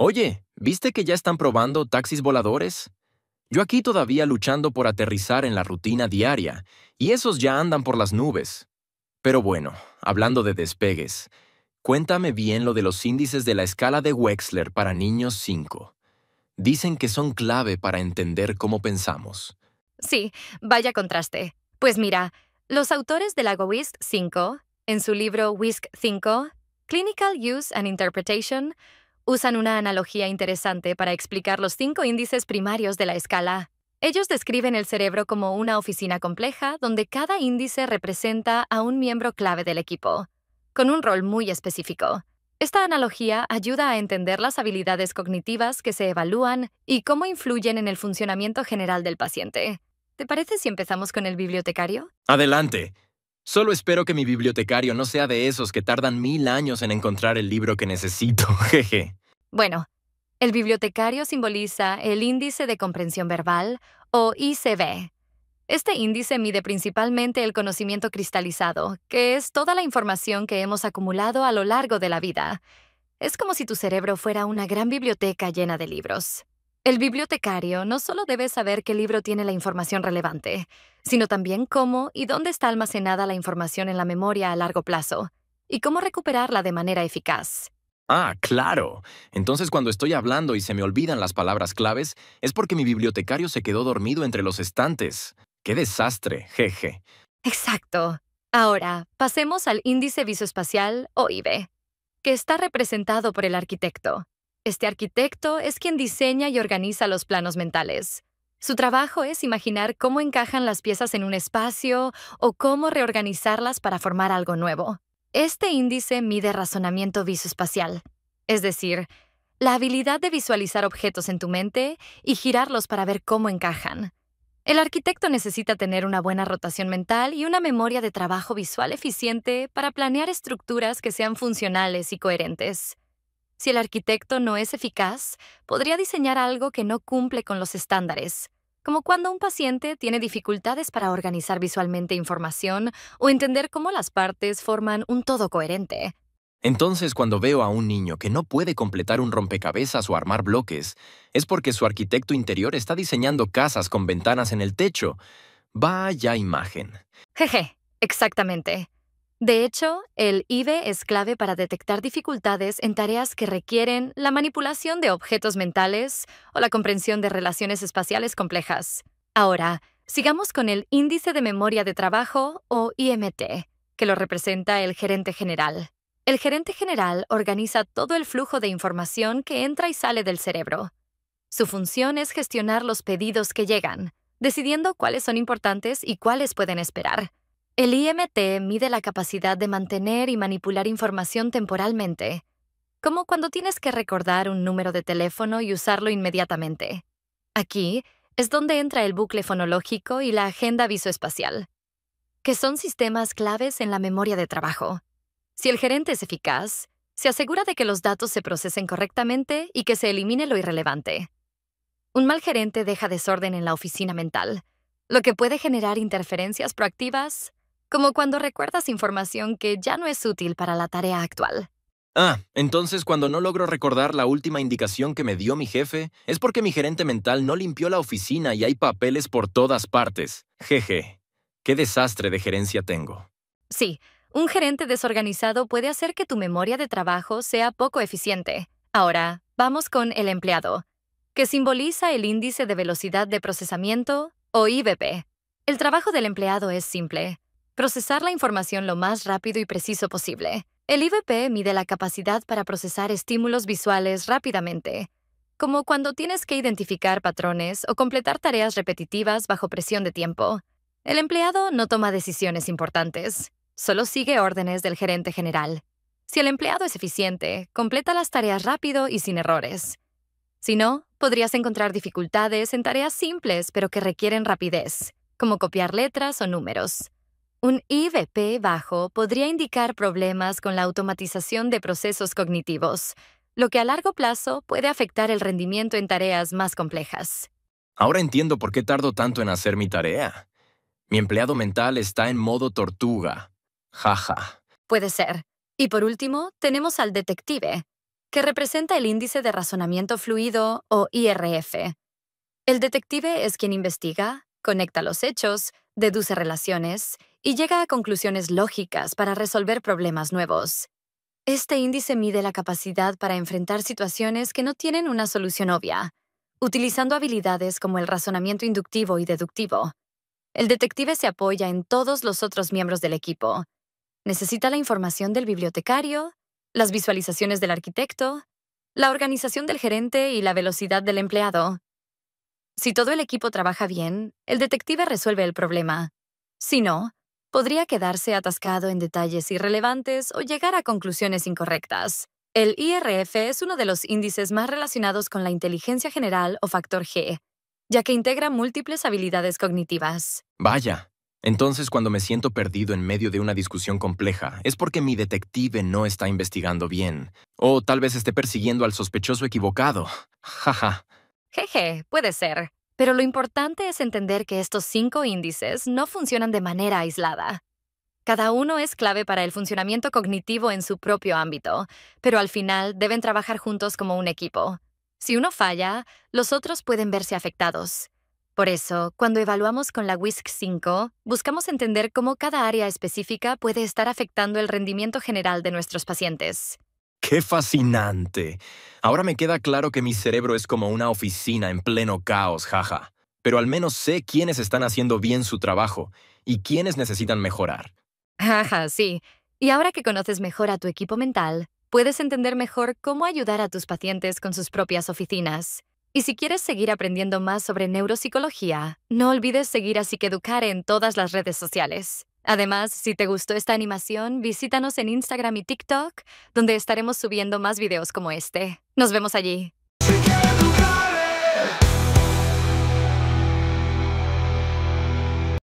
Oye, ¿viste que ya están probando taxis voladores? Yo aquí todavía luchando por aterrizar en la rutina diaria, y esos ya andan por las nubes. Pero bueno, hablando de despegues, cuéntame bien lo de los índices de la escala de Wexler para niños 5. Dicen que son clave para entender cómo pensamos. Sí, vaya contraste. Pues mira, los autores de la GoWISC 5, en su libro WISC 5, Clinical Use and Interpretation, usan una analogía interesante para explicar los cinco índices primarios de la escala. Ellos describen el cerebro como una oficina compleja donde cada índice representa a un miembro clave del equipo, con un rol muy específico. Esta analogía ayuda a entender las habilidades cognitivas que se evalúan y cómo influyen en el funcionamiento general del paciente. ¿Te parece si empezamos con el bibliotecario? Adelante. Solo espero que mi bibliotecario no sea de esos que tardan mil años en encontrar el libro que necesito, jeje. Bueno, el bibliotecario simboliza el índice de comprensión verbal, o ICB. Este índice mide principalmente el conocimiento cristalizado, que es toda la información que hemos acumulado a lo largo de la vida. Es como si tu cerebro fuera una gran biblioteca llena de libros. El bibliotecario no solo debe saber qué libro tiene la información relevante, sino también cómo y dónde está almacenada la información en la memoria a largo plazo y cómo recuperarla de manera eficaz. Ah, claro. Entonces cuando estoy hablando y se me olvidan las palabras claves, es porque mi bibliotecario se quedó dormido entre los estantes. ¡Qué desastre, jeje! Exacto. Ahora, pasemos al índice visoespacial o IVE, que está representado por el arquitecto, este arquitecto es quien diseña y organiza los planos mentales. Su trabajo es imaginar cómo encajan las piezas en un espacio o cómo reorganizarlas para formar algo nuevo. Este índice mide razonamiento visoespacial, es decir, la habilidad de visualizar objetos en tu mente y girarlos para ver cómo encajan. El arquitecto necesita tener una buena rotación mental y una memoria de trabajo visual eficiente para planear estructuras que sean funcionales y coherentes. Si el arquitecto no es eficaz, podría diseñar algo que no cumple con los estándares, como cuando un paciente tiene dificultades para organizar visualmente información o entender cómo las partes forman un todo coherente. Entonces, cuando veo a un niño que no puede completar un rompecabezas o armar bloques, es porque su arquitecto interior está diseñando casas con ventanas en el techo. Vaya imagen. Jeje, exactamente. De hecho, el IBE es clave para detectar dificultades en tareas que requieren la manipulación de objetos mentales o la comprensión de relaciones espaciales complejas. Ahora, sigamos con el Índice de Memoria de Trabajo o IMT, que lo representa el gerente general. El gerente general organiza todo el flujo de información que entra y sale del cerebro. Su función es gestionar los pedidos que llegan, decidiendo cuáles son importantes y cuáles pueden esperar. El IMT mide la capacidad de mantener y manipular información temporalmente, como cuando tienes que recordar un número de teléfono y usarlo inmediatamente. Aquí es donde entra el bucle fonológico y la agenda visoespacial, que son sistemas claves en la memoria de trabajo. Si el gerente es eficaz, se asegura de que los datos se procesen correctamente y que se elimine lo irrelevante. Un mal gerente deja desorden en la oficina mental, lo que puede generar interferencias proactivas como cuando recuerdas información que ya no es útil para la tarea actual. Ah, entonces cuando no logro recordar la última indicación que me dio mi jefe, es porque mi gerente mental no limpió la oficina y hay papeles por todas partes. Jeje, qué desastre de gerencia tengo. Sí, un gerente desorganizado puede hacer que tu memoria de trabajo sea poco eficiente. Ahora, vamos con el empleado, que simboliza el índice de velocidad de procesamiento o IVP. El trabajo del empleado es simple Procesar la información lo más rápido y preciso posible. El IVP mide la capacidad para procesar estímulos visuales rápidamente, como cuando tienes que identificar patrones o completar tareas repetitivas bajo presión de tiempo. El empleado no toma decisiones importantes, solo sigue órdenes del gerente general. Si el empleado es eficiente, completa las tareas rápido y sin errores. Si no, podrías encontrar dificultades en tareas simples pero que requieren rapidez, como copiar letras o números. Un IVP bajo podría indicar problemas con la automatización de procesos cognitivos, lo que a largo plazo puede afectar el rendimiento en tareas más complejas. Ahora entiendo por qué tardo tanto en hacer mi tarea. Mi empleado mental está en modo tortuga. Jaja. Puede ser. Y por último, tenemos al detective, que representa el índice de razonamiento fluido o IRF. El detective es quien investiga, conecta los hechos, deduce relaciones y llega a conclusiones lógicas para resolver problemas nuevos. Este índice mide la capacidad para enfrentar situaciones que no tienen una solución obvia, utilizando habilidades como el razonamiento inductivo y deductivo. El detective se apoya en todos los otros miembros del equipo. Necesita la información del bibliotecario, las visualizaciones del arquitecto, la organización del gerente y la velocidad del empleado. Si todo el equipo trabaja bien, el detective resuelve el problema. Si no, podría quedarse atascado en detalles irrelevantes o llegar a conclusiones incorrectas. El IRF es uno de los índices más relacionados con la inteligencia general o factor G, ya que integra múltiples habilidades cognitivas. Vaya, entonces cuando me siento perdido en medio de una discusión compleja, es porque mi detective no está investigando bien, o tal vez esté persiguiendo al sospechoso equivocado. Jaja. Jeje, puede ser. Pero lo importante es entender que estos cinco índices no funcionan de manera aislada. Cada uno es clave para el funcionamiento cognitivo en su propio ámbito, pero al final deben trabajar juntos como un equipo. Si uno falla, los otros pueden verse afectados. Por eso, cuando evaluamos con la WISC 5, buscamos entender cómo cada área específica puede estar afectando el rendimiento general de nuestros pacientes. ¡Qué fascinante! Ahora me queda claro que mi cerebro es como una oficina en pleno caos, jaja. Pero al menos sé quiénes están haciendo bien su trabajo y quiénes necesitan mejorar. Jaja, sí. Y ahora que conoces mejor a tu equipo mental, puedes entender mejor cómo ayudar a tus pacientes con sus propias oficinas. Y si quieres seguir aprendiendo más sobre neuropsicología, no olvides seguir a Educar en todas las redes sociales. Además, si te gustó esta animación, visítanos en Instagram y TikTok, donde estaremos subiendo más videos como este. Nos vemos allí.